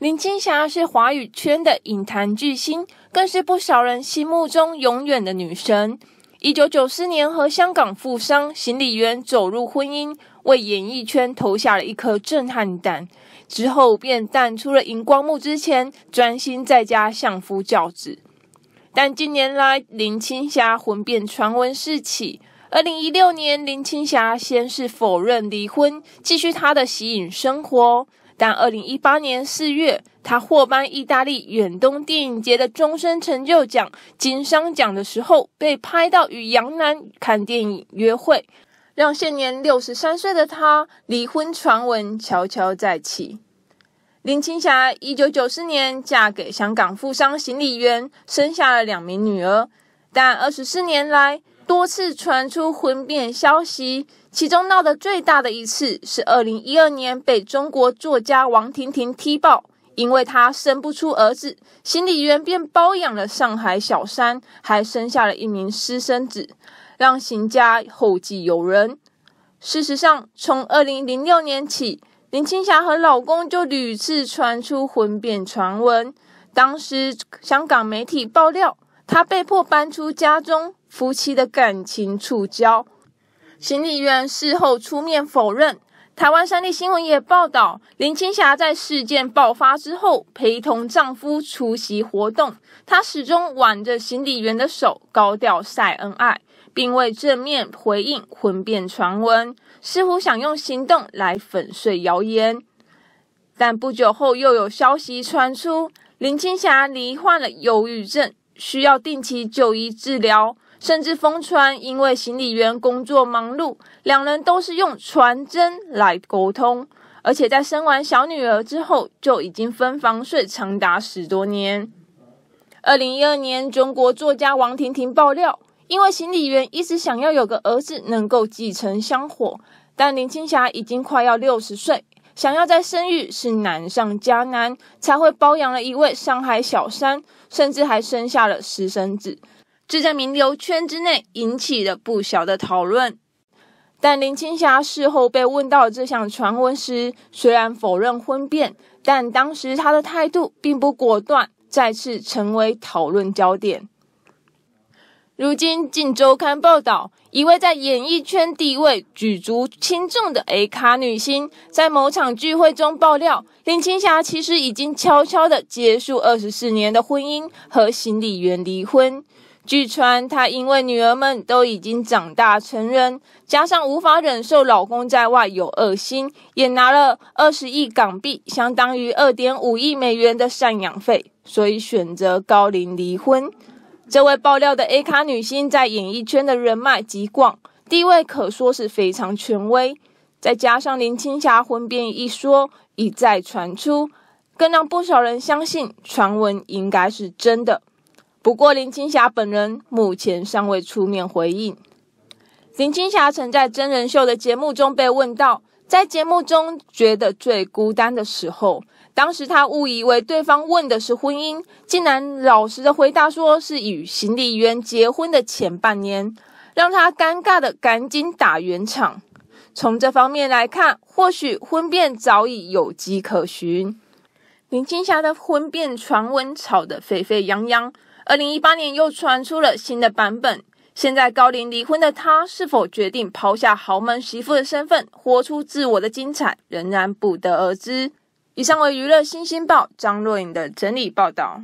林青霞是华语圈的影坛巨星，更是不少人心目中永远的女神。一九九四年，和香港富商行李员走入婚姻，为演艺圈投下了一颗震撼弹。之后便淡出了荧光幕，之前专心在家相夫教子。但近年来，林青霞婚变传闻四起。二零一六年，林青霞先是否认离婚，继续她的息影生活。但二零一八年四月，他获颁意大利远东电影节的终身成就奖金商奖的时候，被拍到与杨澜看电影约会，让现年六十三岁的他离婚传闻悄悄再起。林青霞一九九四年嫁给香港富商行李员，生下了两名女儿，但二十四年来。多次传出婚变消息，其中闹得最大的一次是二零一二年被中国作家王婷婷踢爆，因为她生不出儿子，行李员便包养了上海小三，还生下了一名私生子，让邢家后继有人。事实上，从二零零六年起，林青霞和老公就屡次传出婚变传闻。当时香港媒体爆料，她被迫搬出家中。夫妻的感情触礁，行李员事后出面否认。台湾三立新闻也报道，林青霞在事件爆发之后陪同丈夫出席活动，她始终挽着行李员的手，高调晒恩爱，并未正面回应婚变传闻，似乎想用行动来粉碎谣言。但不久后又有消息传出，林青霞罹患了忧郁症，需要定期就医治疗。甚至封川因为行李员工作忙碌，两人都是用传真来沟通，而且在生完小女儿之后就已经分房睡长达十多年。二零一二年，中国作家王婷婷爆料，因为行李员一直想要有个儿子能够继承香火，但林青霞已经快要六十岁，想要再生育是难上加难，才会包养了一位上海小三，甚至还生下了私生子。这在名流圈之内引起了不小的讨论。但林青霞事后被问到这项传闻时，虽然否认婚变，但当时她的态度并不果断，再次成为讨论焦点。如今，《镜周刊》报道，一位在演艺圈地位举足轻重的 A 卡女星，在某场聚会中爆料，林青霞其实已经悄悄的结束二十四年的婚姻，和行李员离婚。据传，她因为女儿们都已经长大成人，加上无法忍受老公在外有恶心，也拿了二十亿港币（相当于二点五亿美元）的赡养费，所以选择高龄离婚。这位爆料的 A 卡女星在演艺圈的人脉极广，地位可说是非常权威。再加上林青霞婚变一说一再传出，更让不少人相信传闻应该是真的。不过，林青霞本人目前尚未出面回应。林青霞曾在真人秀的节目中被问到，在节目中觉得最孤单的时候，当时她误以为对方问的是婚姻，竟然老实的回答说是与行李员结婚的前半年，让她尴尬的赶紧打圆场。从这方面来看，或许婚变早已有迹可循。林青霞的婚变传闻炒得沸沸扬扬。二零一八年又传出了新的版本。现在高龄离婚的他，是否决定抛下豪门媳妇的身份，活出自我的精彩，仍然不得而知。以上为娱乐新星报张若颖的整理报道。